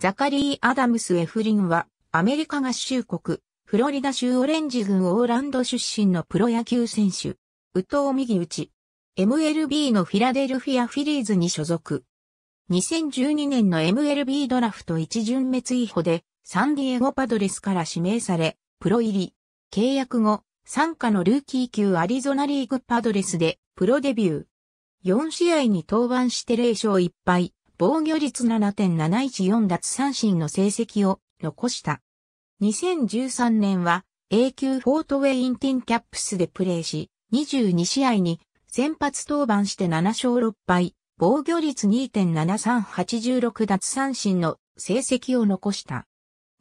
ザカリー・アダムス・エフリンは、アメリカ合衆国、フロリダ州オレンジ郡オーランド出身のプロ野球選手、宇藤右打ち、MLB のフィラデルフィア・フィリーズに所属。2012年の MLB ドラフト1巡目追捕で、サンディエゴパドレスから指名され、プロ入り、契約後、参加のルーキー級アリゾナリーグパドレスで、プロデビュー。4試合に登板して0勝1敗、防御率7.714奪三振の成績を残した。2013年は A 級フォートウェインティンキャップスでプレーし、22試合に先発登板して7勝6敗、防御率2.7386奪三振の成績を残した。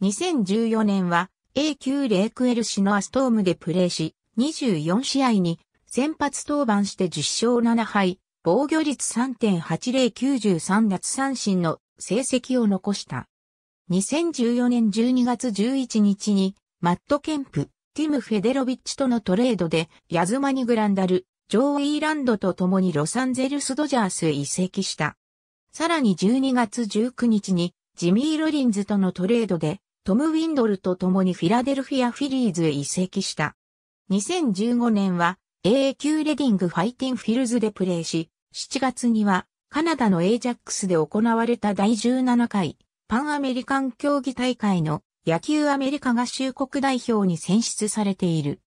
2014年は A 級レイクエルシノアストームでプレーし、24試合に先発登板して10勝7敗、防御率3.8093奪三振の成績を残した。2014年12月11日に、マット・ケンプ、ティム・フェデロビッチとのトレードで、ヤズマニ・グランダル、ジョー・イーランドと共にロサンゼルス・ドジャースへ移籍した。さらに12月19日に、ジミー・ロリンズとのトレードで、トム・ウィンドルと共にフィラデルフィア・フィリーズへ移籍した。2015年は、a q 級レディングファイティンフィルズでプレーし、7月には、カナダのエイジャックスで行われた第17回パンアメリカン競技大会の野球アメリカ合衆国代表に選出されている。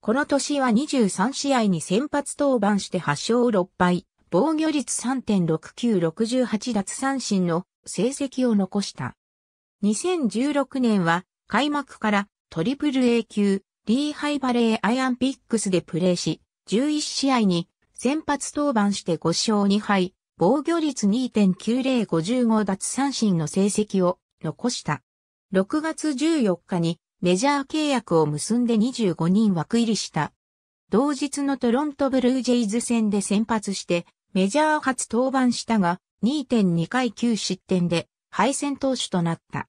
この年は23試合に先発登板して8勝6敗、防御率3.6968奪三振の成績を残した。2016年は開幕からトリプル A 級リーハイバレーアイアンピックスでプレーし、11試合に先発登板して5勝2敗、防御率2.9055奪三振の成績を残した。6月14日にメジャー契約を結んで25人枠入りした。同日のトロントブルージェイズ戦で先発してメジャー初登板したが2.2回9失点で敗戦投手となった。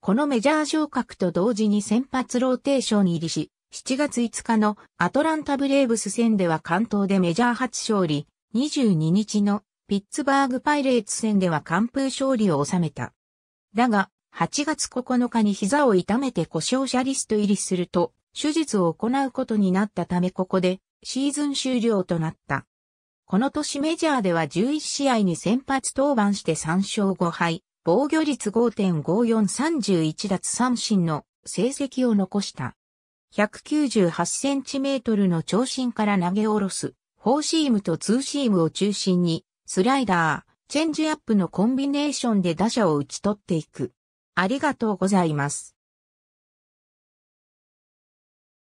このメジャー昇格と同時に先発ローテーション入りし、7月5日のアトランタブレーブス戦では関東でメジャー初勝利、22日のピッツバーグパイレーツ戦では完封勝利を収めた。だが、8月9日に膝を痛めて故障者リスト入りすると、手術を行うことになったためここでシーズン終了となった。この年メジャーでは11試合に先発登板して3勝5敗、防御率5.5431奪三振の成績を残した。198cm の長身から投げ下ろす、フォーシームとツーシームを中心に、スライダー、チェンジアップのコンビネーションで打者を打ち取っていく。ありがとうございます。